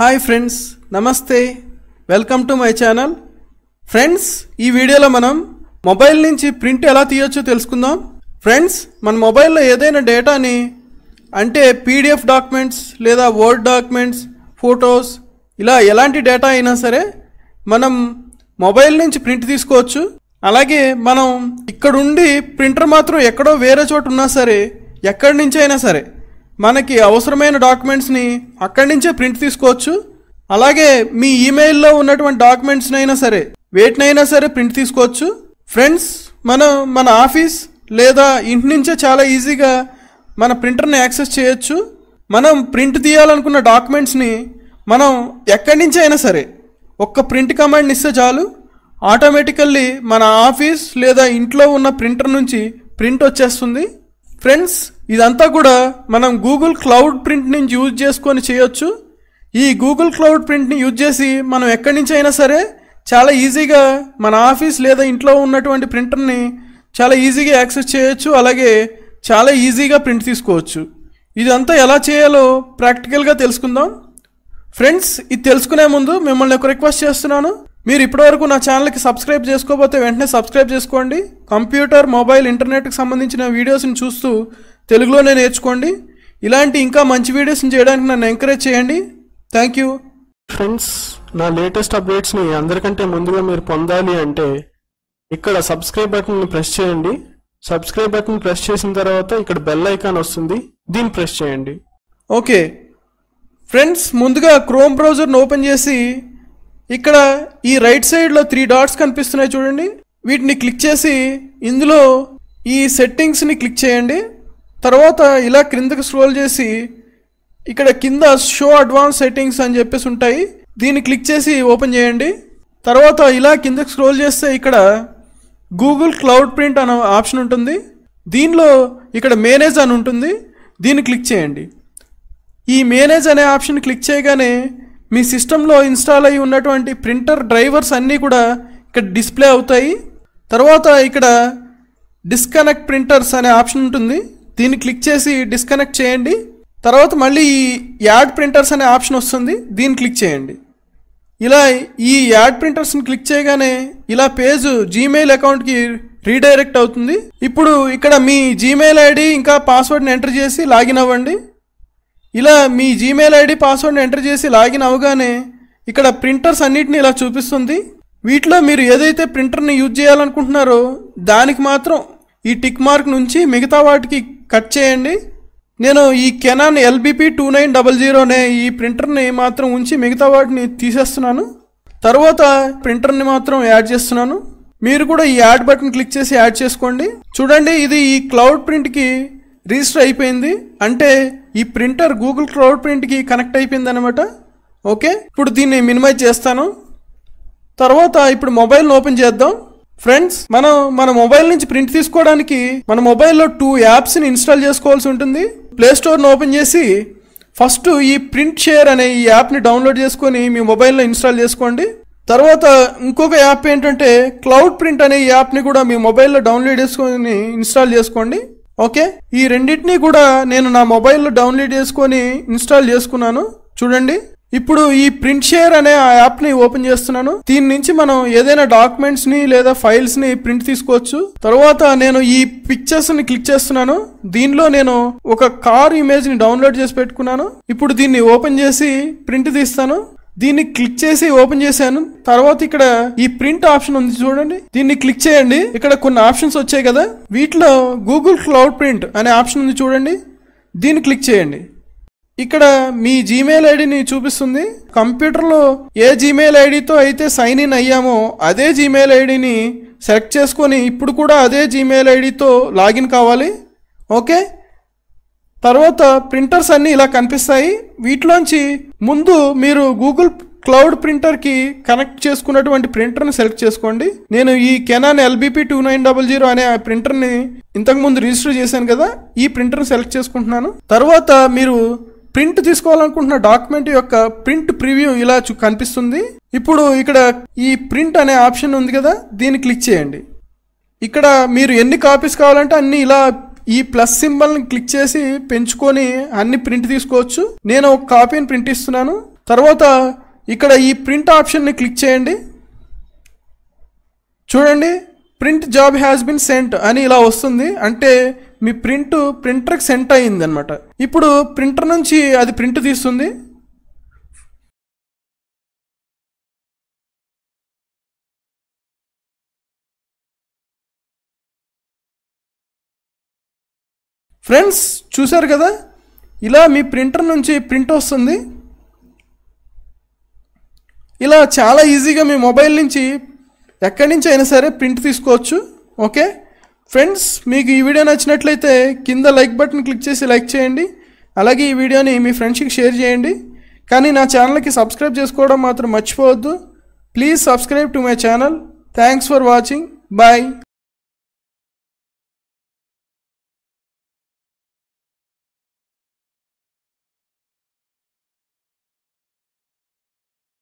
hi friends నమస్తే welcome to my channel friends ఈ వీడియోలో మనం మొబైల్ నుంచి ప్రింట్ ఎలా తీయొచ్చో తెలుసుకుందాం ఫ్రెండ్స్ మన మొబైల్లో ఏదైనా డేటాని అంటే పీడిఎఫ్ డాక్యుమెంట్స్ లేదా వర్డ్ డాక్యుమెంట్స్ ఫొటోస్ ఇలా ఎలాంటి డేటా అయినా సరే మనం మొబైల్ నుంచి ప్రింట్ తీసుకోవచ్చు అలాగే మనం ఇక్కడుండి ప్రింటర్ మాత్రం ఎక్కడో వేరే చోట ఉన్నా సరే ఎక్కడి నుంచి అయినా సరే మనకి అవసరమైన డాక్యుమెంట్స్ని అక్కడి నుంచే ప్రింట్ తీసుకోవచ్చు అలాగే మీ ఈమెయిల్లో ఉన్నటువంటి డాక్యుమెంట్స్నైనా సరే వేటినైనా సరే ప్రింట్ తీసుకోవచ్చు ఫ్రెండ్స్ మనం మన ఆఫీస్ లేదా ఇంటి నుంచే చాలా ఈజీగా మన ప్రింటర్ని యాక్సెస్ చేయొచ్చు మనం ప్రింట్ తీయాలనుకున్న డాక్యుమెంట్స్ని మనం ఎక్కడి నుంచి అయినా సరే ఒక్క ప్రింట్ కమాండ్ ఇస్తే చాలు ఆటోమేటికల్లీ మన ఆఫీస్ లేదా ఇంట్లో ఉన్న ప్రింటర్ నుంచి ప్రింట్ వచ్చేస్తుంది ఫ్రెండ్స్ ఇదంతా కూడా మనం గూగుల్ క్లౌడ్ ప్రింట్ నుంచి యూజ్ చేసుకొని చేయొచ్చు ఈ గూగుల్ క్లౌడ్ ప్రింట్ని యూజ్ చేసి మనం ఎక్కడి నుంచి అయినా సరే చాలా ఈజీగా మన ఆఫీస్ లేదా ఇంట్లో ఉన్నటువంటి ప్రింటర్ని చాలా ఈజీగా యాక్సెస్ చేయొచ్చు అలాగే చాలా ఈజీగా ప్రింట్ తీసుకోవచ్చు ఇదంతా ఎలా చేయాలో ప్రాక్టికల్గా తెలుసుకుందాం ఫ్రెండ్స్ ఇది తెలుసుకునే ముందు మిమ్మల్ని ఒక రిక్వెస్ట్ చేస్తున్నాను మీరు ఇప్పటివరకు నా ఛానల్కి సబ్స్క్రైబ్ చేసుకోకపోతే వెంటనే సబ్స్క్రైబ్ చేసుకోండి కంప్యూటర్ మొబైల్ ఇంటర్నెట్కి సంబంధించిన వీడియోస్ని చూస్తూ తెలుగులోనే నేర్చుకోండి ఇలాంటి ఇంకా మంచి వీడియోస్ని చేయడానికి నన్ను ఎంకరేజ్ చేయండి థ్యాంక్ యూ ఫ్రెండ్స్ నా లేటెస్ట్ అప్డేట్స్ని అందరికంటే ముందుగా మీరు పొందాలి అంటే ఇక్కడ సబ్స్క్రైబ్ బటన్ని ప్రెస్ చేయండి సబ్స్క్రైబ్ బటన్ ప్రెస్ చేసిన తర్వాత ఇక్కడ బెల్ ఐకాన్ వస్తుంది దీన్ని ప్రెస్ చేయండి ఓకే ఫ్రెండ్స్ ముందుగా క్రోమ్ బ్రౌజర్ను ఓపెన్ చేసి ఇక్కడ ఈ రైట్ సైడ్లో త్రీ డాట్స్ కనిపిస్తున్నాయి చూడండి వీటిని క్లిక్ చేసి ఇందులో ఈ సెట్టింగ్స్ని క్లిక్ చేయండి తర్వాత ఇలా క్రిందకి స్క్రోల్ చేసి ఇక్కడ కింద షో అడ్వాన్స్ సెట్టింగ్స్ అని చెప్పేసి ఉంటాయి దీన్ని క్లిక్ చేసి ఓపెన్ చేయండి తర్వాత ఇలా కిందకి స్క్రోల్ చేస్తే ఇక్కడ గూగుల్ క్లౌడ్ ప్రింట్ అన్న ఆప్షన్ ఉంటుంది దీనిలో ఇక్కడ మేనేజ్ అని ఉంటుంది దీన్ని క్లిక్ చేయండి ఈ మేనేజ్ అనే ఆప్షన్ క్లిక్ చేయగానే మీ సిస్టంలో ఇన్స్టాల్ అయి ఉన్నటువంటి ప్రింటర్ డ్రైవర్స్ అన్నీ కూడా ఇక్కడ డిస్ప్లే అవుతాయి తర్వాత ఇక్కడ డిస్కనెక్ట్ ప్రింటర్స్ అనే ఆప్షన్ ఉంటుంది దీన్ని క్లిక్ చేసి డిస్కనెక్ట్ చేయండి తర్వాత మళ్ళీ ఈ యాడ్ ప్రింటర్స్ అనే ఆప్షన్ వస్తుంది దీన్ని క్లిక్ చేయండి ఇలా ఈ యాడ్ ప్రింటర్స్ని క్లిక్ చేయగానే ఇలా పేజు జీమెయిల్ అకౌంట్కి రీడైరెక్ట్ అవుతుంది ఇప్పుడు ఇక్కడ మీ జీమెయిల్ ఐడి ఇంకా పాస్వర్డ్ని ఎంటర్ చేసి లాగిన్ అవ్వండి ఇలా మీ జీమెయిల్ ఐడి పాస్వర్డ్ని ఎంటర్ చేసి లాగిన్ అవగానే ఇక్కడ ప్రింటర్స్ అన్నిటిని ఇలా చూపిస్తుంది వీటిలో మీరు ఏదైతే ప్రింటర్ని యూజ్ చేయాలనుకుంటున్నారో దానికి మాత్రం ఈ టిక్ మార్క్ నుంచి మిగతా వాటికి కట్ చేయండి నేను ఈ Canon L B P two nine double జీరోనే ఈ ప్రింటర్ని మాత్రం ఉంచి మిగతా వాటిని తీసేస్తున్నాను తర్వాత ప్రింటర్ని మాత్రం యాడ్ చేస్తున్నాను మీరు కూడా ఈ యాడ్ బటన్ క్లిక్ చేసి యాడ్ చేసుకోండి చూడండి ఇది ఈ క్లౌడ్ ప్రింట్కి రిజిస్టర్ అయిపోయింది అంటే ఈ ప్రింటర్ గూగుల్ క్లౌడ్ ప్రింట్కి కనెక్ట్ అయిపోయింది అనమాట ఓకే ఇప్పుడు దీన్ని మినిమైజ్ చేస్తాను తర్వాత ఇప్పుడు మొబైల్ని ఓపెన్ చేద్దాం ఫ్రెండ్స్ మనం మన మొబైల్ నుంచి ప్రింట్ తీసుకోవడానికి మన మొబైల్లో టూ యాప్స్ని ఇన్స్టాల్ చేసుకోవాల్సి ఉంటుంది ప్లే స్టోర్ని ఓపెన్ చేసి ఫస్ట్ ఈ ప్రింట్ షేర్ అనే ఈ యాప్ని డౌన్లోడ్ చేసుకొని మీ మొబైల్లో ఇన్స్టాల్ చేసుకోండి తర్వాత ఇంకొక యాప్ ఏంటంటే క్లౌడ్ ప్రింట్ అనే యాప్ యాప్ని కూడా మీ మొబైల్లో డౌన్లోడ్ చేసుకొని ఇన్స్టాల్ చేసుకోండి ఓకే ఈ రెండింటినీ కూడా నేను నా మొబైల్లో డౌన్లోడ్ చేసుకొని ఇన్స్టాల్ చేసుకున్నాను చూడండి ఇప్పుడు ఈ ప్రింట్ షేర్ అనే ఆ యాప్ ని ఓపెన్ చేస్తున్నాను దీని నుంచి మనం ఏదైనా డాక్యుమెంట్స్ ని లేదా ఫైల్స్ ని ప్రింట్ తీసుకోవచ్చు తర్వాత నేను ఈ పిక్చర్స్ ని క్లిక్ చేస్తున్నాను దీనిలో నేను ఒక కార్ ఇమేజ్ ని డౌన్లోడ్ చేసి పెట్టుకున్నాను ఇప్పుడు దీన్ని ఓపెన్ చేసి ప్రింట్ తీస్తాను దీన్ని క్లిక్ చేసి ఓపెన్ చేశాను తర్వాత ఇక్కడ ఈ ప్రింట్ ఆప్షన్ ఉంది చూడండి దీన్ని క్లిక్ చేయండి ఇక్కడ కొన్ని ఆప్షన్స్ వచ్చాయి కదా వీటిలో గూగుల్ క్లౌడ్ ప్రింట్ అనే ఆప్షన్ ఉంది చూడండి దీన్ని క్లిక్ చేయండి ఇక్కడ మీ జీమెయిల్ ఐడిని చూపిస్తుంది కంప్యూటర్లో ఏ జీమెయిల్ ఐడితో అయితే సైన్ ఇన్ అయ్యామో అదే జీమెయిల్ ఐడిని సెలెక్ట్ చేసుకొని ఇప్పుడు కూడా అదే జీమెయిల్ ఐడితో లాగిన్ కావాలి ఓకే తర్వాత ప్రింటర్స్ అన్నీ ఇలా కనిపిస్తాయి వీటిలోంచి ముందు మీరు గూగుల్ క్లౌడ్ ప్రింటర్కి కనెక్ట్ చేసుకున్నటువంటి ప్రింటర్ని సెలెక్ట్ చేసుకోండి నేను ఈ Canon L B P two nine double zero అనే ప్రింటర్ని ఇంతకుముందు రిజిస్టర్ చేశాను కదా ఈ ప్రింటర్ని సెలెక్ట్ చేసుకుంటున్నాను తర్వాత మీరు ప్రింట్ తీసుకోవాలనుకుంటున్న డాక్యుమెంట్ యొక్క ప్రింట్ ప్రివ్యూ ఇలా కనిపిస్తుంది ఇప్పుడు ఇక్కడ ఈ ప్రింట్ అనే ఆప్షన్ ఉంది కదా దీన్ని క్లిక్ చేయండి ఇక్కడ మీరు ఎన్ని కాపీస్ కావాలంటే అన్ని ఇలా ఈ ప్లస్ సింబల్ని క్లిక్ చేసి పెంచుకొని అన్ని ప్రింట్ తీసుకోవచ్చు నేను ఒక కాపీని ప్రింట్ ఇస్తున్నాను తర్వాత ఇక్కడ ఈ ప్రింట్ ఆప్షన్ని క్లిక్ చేయండి చూడండి print job has been sent అని ఇలా వస్తుంది అంటే మీ ప్రింట్ ప్రింటర్కి సెంట్ అయ్యింది అనమాట ఇప్పుడు ప్రింటర్ నుంచి అది ప్రింట్ తీస్తుంది ఫ్రెండ్స్ చూశారు కదా ఇలా మీ ప్రింటర్ నుంచి ప్రింట్ వస్తుంది ఇలా చాలా ఈజీగా మీ మొబైల్ నుంచి ఎక్కడి నుంచి అయినా సరే ప్రింట్ తీసుకోవచ్చు ఓకే ఫ్రెండ్స్ మీకు ఈ వీడియో నచ్చినట్లయితే కింద లైక్ బటన్ క్లిక్ చేసి లైక్ చేయండి అలాగే ఈ వీడియోని మీ ఫ్రెండ్స్కి షేర్ చేయండి కానీ నా ఛానల్కి సబ్స్క్రైబ్ చేసుకోవడం మాత్రం మర్చిపోవద్దు please subscribe to my channel thanks for watching bye